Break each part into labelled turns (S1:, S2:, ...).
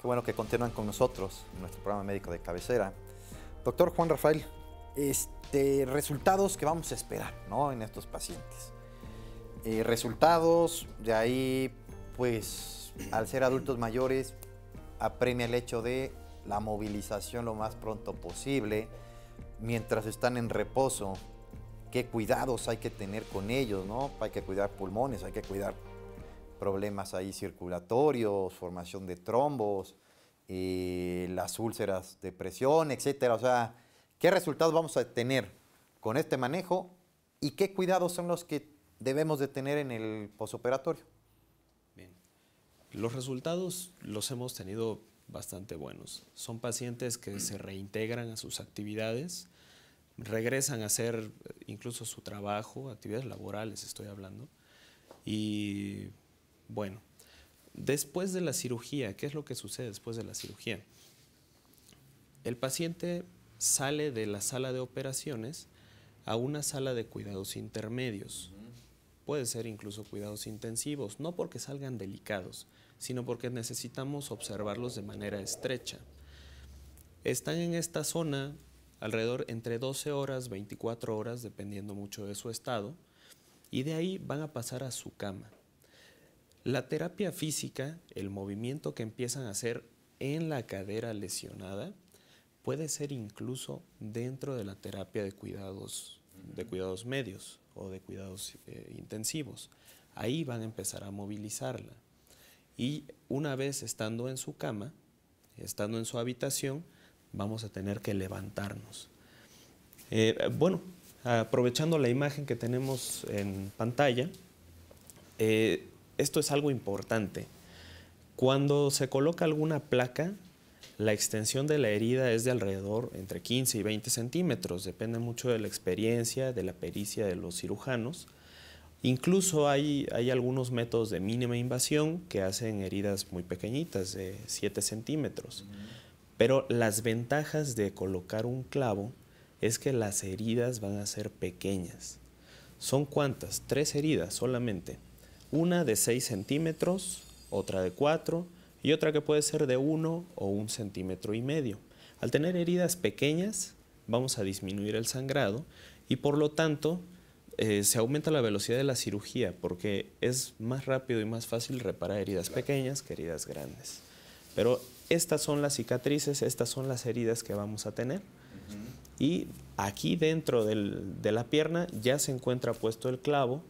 S1: Qué bueno que continúan con nosotros en nuestro programa médico de cabecera. Doctor Juan Rafael, este, resultados que vamos a esperar ¿no? en estos pacientes. Eh, resultados, de ahí, pues, al ser adultos mayores, apremia el hecho de la movilización lo más pronto posible, mientras están en reposo, qué cuidados hay que tener con ellos, ¿no? Hay que cuidar pulmones, hay que cuidar problemas ahí circulatorios, formación de trombos, eh, las úlceras de presión, etcétera. O sea, ¿qué resultados vamos a tener con este manejo y qué cuidados son los que debemos de tener en el posoperatorio? Bien. Los resultados los hemos tenido bastante buenos. Son pacientes
S2: que se reintegran a sus actividades, regresan a hacer eh, incluso su trabajo, actividades laborales estoy hablando, y bueno, después de la cirugía, ¿qué es lo que sucede después de la cirugía? El paciente sale de la sala de operaciones a una sala de cuidados intermedios. Puede ser incluso cuidados intensivos, no porque salgan delicados, sino porque necesitamos observarlos de manera estrecha. Están en esta zona alrededor entre 12 horas, 24 horas, dependiendo mucho de su estado, y de ahí van a pasar a su cama. La terapia física, el movimiento que empiezan a hacer en la cadera lesionada, puede ser incluso dentro de la terapia de cuidados, de cuidados medios o de cuidados eh, intensivos. Ahí van a empezar a movilizarla. Y una vez estando en su cama, estando en su habitación, vamos a tener que levantarnos. Eh, bueno, aprovechando la imagen que tenemos en pantalla, eh, esto es algo importante. Cuando se coloca alguna placa, la extensión de la herida es de alrededor entre 15 y 20 centímetros, depende mucho de la experiencia, de la pericia de los cirujanos. Incluso hay, algunos métodos de mínima invasión que hacen heridas muy pequeñitas, de 7 centímetros. Pero las ventajas de colocar un clavo es que las heridas van a ser pequeñas. ¿Son cuántas? Tres heridas solamente. Una de 6 centímetros, otra de 4 y otra que puede ser de 1 o 1 centímetro y medio. Al tener heridas pequeñas, vamos a disminuir el sangrado y por lo tanto eh, se aumenta la velocidad de la cirugía porque es más rápido y más fácil reparar heridas pequeñas que heridas grandes. Pero estas son las cicatrices, estas son las heridas que vamos a tener. Y aquí dentro de la pierna ya se encuentra puesto el clavo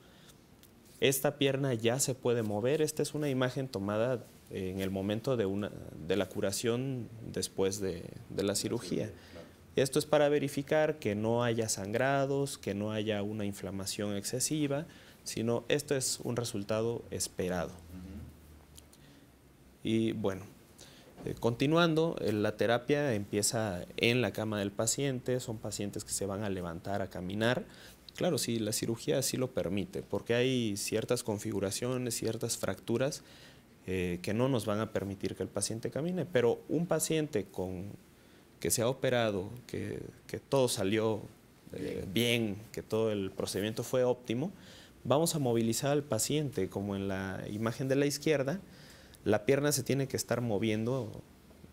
S2: esta pierna ya se puede mover. Esta es una imagen tomada en el momento de, la curación después de, la cirugía. Esto es para verificar que no haya sangrados, que no haya una inflamación excesiva, sino esto es un resultado esperado. Y bueno, eh, continuando, eh, la terapia empieza en la cama del paciente, son pacientes que se van a levantar, a caminar, Claro, si la cirugía así lo permite, porque hay ciertas configuraciones, ciertas fracturas eh, que no nos van a permitir que el paciente camine, pero un paciente con, que se ha operado, que, todo salió eh, bien, que todo el procedimiento fue óptimo, vamos a movilizar al paciente, como en la imagen de la izquierda, la pierna se tiene que estar moviendo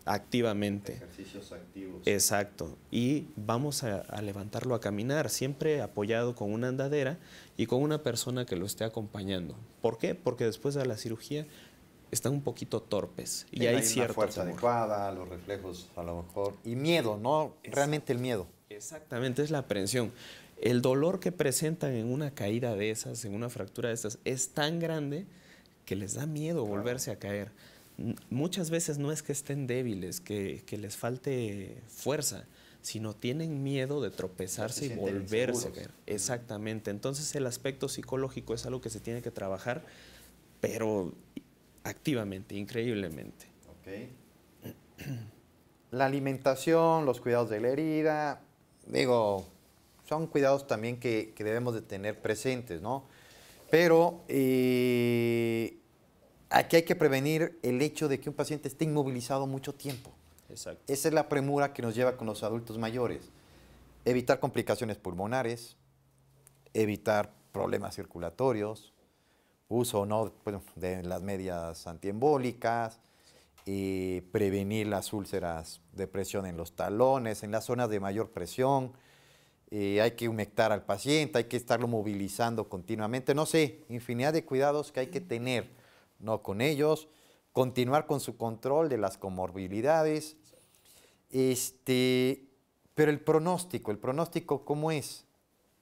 S2: activamente.
S1: Ejercicios activos.
S2: Exacto. Y vamos a, levantarlo a caminar, siempre apoyado con una andadera y con una persona que lo esté acompañando. ¿Por qué? Porque después de la cirugía están un poquito torpes y, hay, cierta fuerza
S1: adecuada, los reflejos a lo mejor y
S2: miedo, no realmente el miedo. Exactamente, es la aprensión. El dolor que presentan en una caída de esas, en una fractura de esas, es tan grande que les da miedo volverse a caer muchas veces no es que estén débiles, que, les falte fuerza, sino tienen miedo de tropezarse y volverse. Exactamente. Entonces el aspecto psicológico es algo que se tiene que trabajar, pero
S1: activamente, increíblemente. La alimentación, los cuidados de la herida, digo, son cuidados también que, debemos de tener presentes, ¿no? Pero... Eh, aquí hay que prevenir el hecho de que un paciente esté inmovilizado mucho tiempo. Esa es la premura que nos lleva con los adultos mayores. Evitar complicaciones pulmonares, evitar problemas circulatorios, uso o no de las medias antiembólicas, y prevenir las úlceras de presión en los talones, en las zonas de mayor presión. hay que humectar al paciente, hay que estarlo movilizando continuamente. No sé, infinidad de cuidados que hay que tener no con ellos, continuar con su control de las comorbilidades. Este, pero el pronóstico, el pronóstico, ¿cómo es?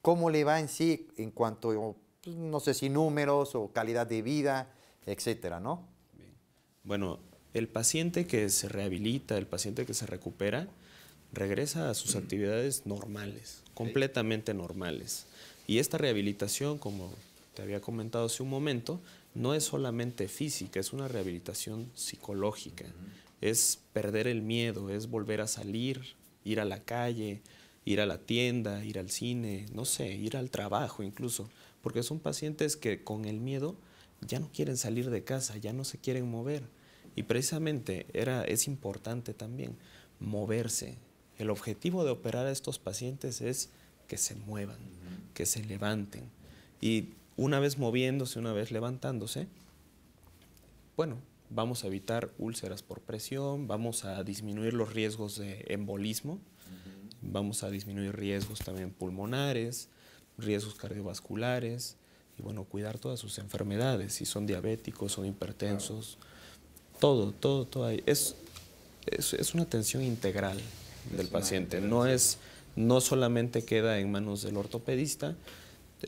S1: ¿Cómo le va en sí en cuanto, pues, no sé si números o calidad de vida, etcétera, no?
S2: Bueno, el paciente que se rehabilita, el paciente que se recupera, regresa a sus mm. actividades normales, completamente normales. Y esta rehabilitación, como te había comentado hace un momento, no es solamente física, es una rehabilitación psicológica. Es perder el miedo, es volver a salir, ir a la calle, ir a la tienda, ir al cine, no sé, ir al trabajo incluso, porque son pacientes que con el miedo ya no quieren salir de casa, ya no se quieren mover. Y precisamente era, es importante también moverse. El objetivo de operar a estos pacientes es que se muevan, que se levanten. Y una vez moviéndose, una vez levantándose, bueno, vamos a evitar úlceras por presión, vamos a disminuir los riesgos de embolismo, vamos a disminuir riesgos también pulmonares, riesgos cardiovasculares y bueno, cuidar todas sus enfermedades, si son diabéticos, o hipertensos, todo, todo, todo ahí. Es, es, una atención integral del paciente, no es no solamente queda en manos del ortopedista,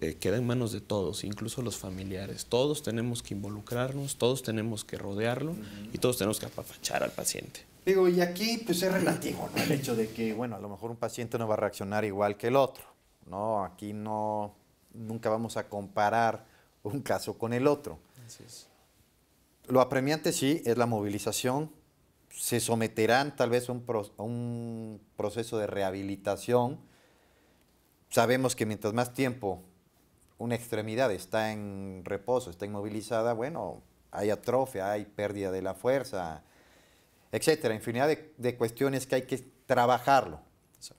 S2: eh, queda en manos de todos, incluso los familiares. Todos tenemos que involucrarnos, todos tenemos que rodearlo y todos tenemos que apapachar al paciente.
S1: Digo, y aquí pues es relativo, El hecho de que, bueno, a lo mejor un paciente no va a reaccionar igual que el otro, ¿no? Aquí no, nunca vamos a comparar un caso con el otro. Lo apremiante sí es la movilización. Se someterán tal vez a un proceso de rehabilitación. Sabemos que mientras más tiempo una extremidad está en reposo, está inmovilizada, bueno, hay atrofia, hay pérdida de la fuerza, etcétera, infinidad de, cuestiones que hay que trabajarlo.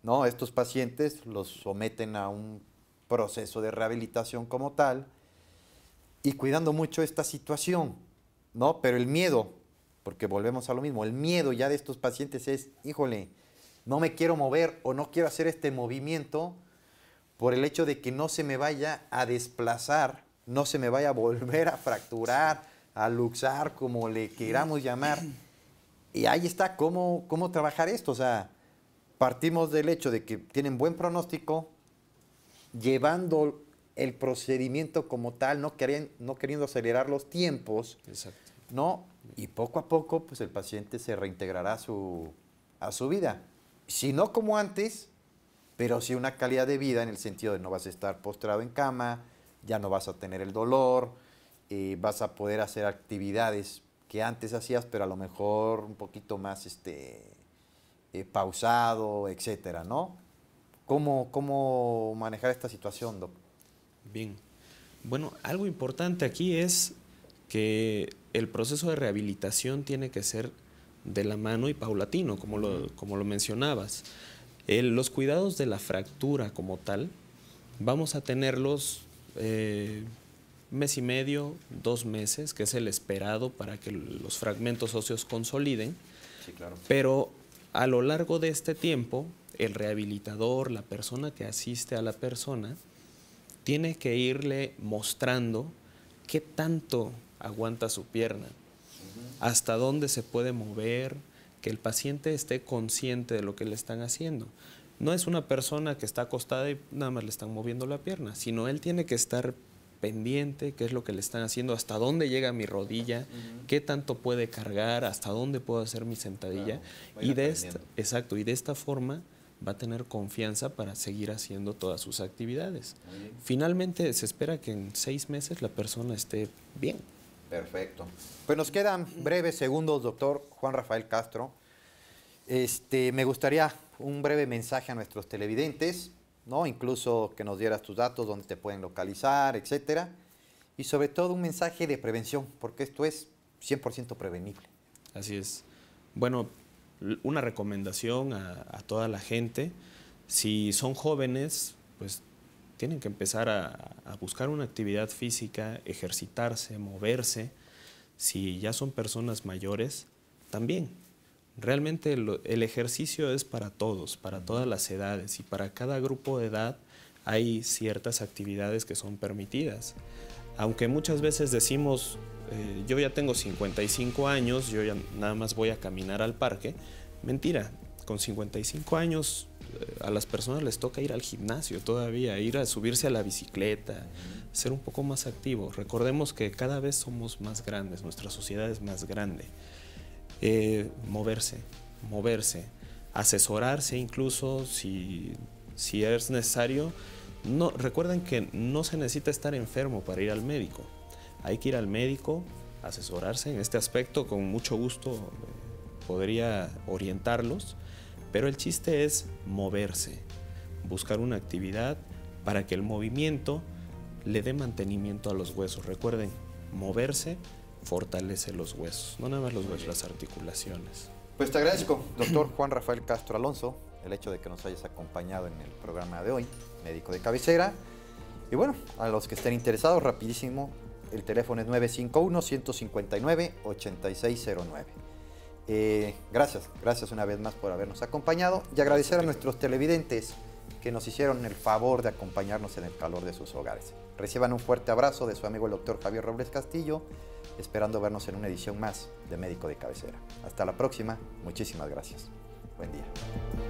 S1: ¿no? Estos pacientes los someten a un proceso de rehabilitación como tal y cuidando mucho esta situación, ¿no? Pero el miedo, porque volvemos a lo mismo, el miedo ya de estos pacientes es, híjole, no me quiero mover o no quiero hacer este movimiento por el hecho de que no se me vaya a desplazar, no se me vaya a volver a fracturar, a luxar, como le queramos llamar. Y ahí está cómo, cómo trabajar esto. O sea, partimos del hecho de que tienen buen pronóstico, llevando el procedimiento como tal, no, no queriendo acelerar los tiempos, Exacto. ¿no? Y poco a poco, pues el paciente se reintegrará a su, a su vida. Si no como antes, pero sí una calidad de vida en el sentido de no vas a estar postrado en cama, ya no vas a tener el dolor, eh, vas a poder hacer actividades que antes hacías, pero a lo mejor un poquito más este, eh, pausado, etcétera, ¿no? ¿Cómo, manejar esta situación, doctor Bien. Bueno, algo importante aquí es que el proceso
S2: de rehabilitación tiene que ser de la mano y paulatino, como como lo mencionabas los cuidados de la fractura como tal, vamos a tenerlos un eh, mes y medio, dos meses, que es el esperado para que los fragmentos óseos consoliden. Sí, claro. Pero a lo largo de este tiempo, el rehabilitador, la persona que asiste a la persona, tiene que irle mostrando qué tanto aguanta su pierna, hasta dónde se puede mover, que el paciente esté consciente de lo que le están haciendo. No es una persona que está acostada y nada más le están moviendo la pierna, sino él tiene que estar pendiente, qué es lo que le están haciendo, hasta dónde llega mi rodilla, qué tanto puede cargar, hasta dónde puedo hacer mi sentadilla. y, de exacto, y de esta forma va a tener confianza para seguir haciendo todas sus actividades. Finalmente se espera que en seis meses la persona esté bien,
S1: Perfecto. Pues nos quedan breves segundos, doctor Juan Rafael Castro. Este, me gustaría un breve mensaje a nuestros televidentes, ¿no? Incluso que nos dieras tus datos, dónde te pueden localizar, etc. Y sobre todo un mensaje de prevención, porque esto es 100% prevenible.
S2: Así es. Bueno, una recomendación a toda la gente. Si son jóvenes, pues tienen que empezar a, buscar una actividad física, ejercitarse, moverse. Si ya son personas mayores, también. Realmente el, ejercicio es para todos, para todas las edades y para cada grupo de edad hay ciertas actividades que son permitidas. Aunque muchas veces decimos, eh, yo ya tengo 55 años, yo ya nada más voy a caminar al parque, mentira, con 55 años eh, a las personas les toca ir al gimnasio todavía, ir a subirse a la bicicleta, ser un poco más activo Recordemos que cada vez somos más grandes, nuestra sociedad es más grande. Eh, moverse, moverse, asesorarse incluso si, si es necesario. No, recuerden que no se necesita estar enfermo para ir al médico. Hay que ir al médico, asesorarse en este aspecto, con mucho gusto eh, podría orientarlos pero el chiste es moverse, buscar una actividad para que el movimiento le dé mantenimiento a los huesos. Recuerden, moverse fortalece los
S1: huesos, no nada más los huesos, las articulaciones. Pues te agradezco, doctor Juan Rafael Castro Alonso, el hecho de que nos hayas acompañado en el programa de hoy, médico de cabecera. Y bueno, a los que estén interesados, rapidísimo, el teléfono es 951-159-8609. Eh, gracias, gracias una vez más por habernos acompañado y agradecer a nuestros televidentes que nos hicieron el favor de acompañarnos en el calor de sus hogares. Reciban un fuerte abrazo de su amigo el doctor Javier Robles Castillo, esperando vernos en una edición más de Médico de Cabecera. Hasta la próxima, muchísimas gracias. Buen día.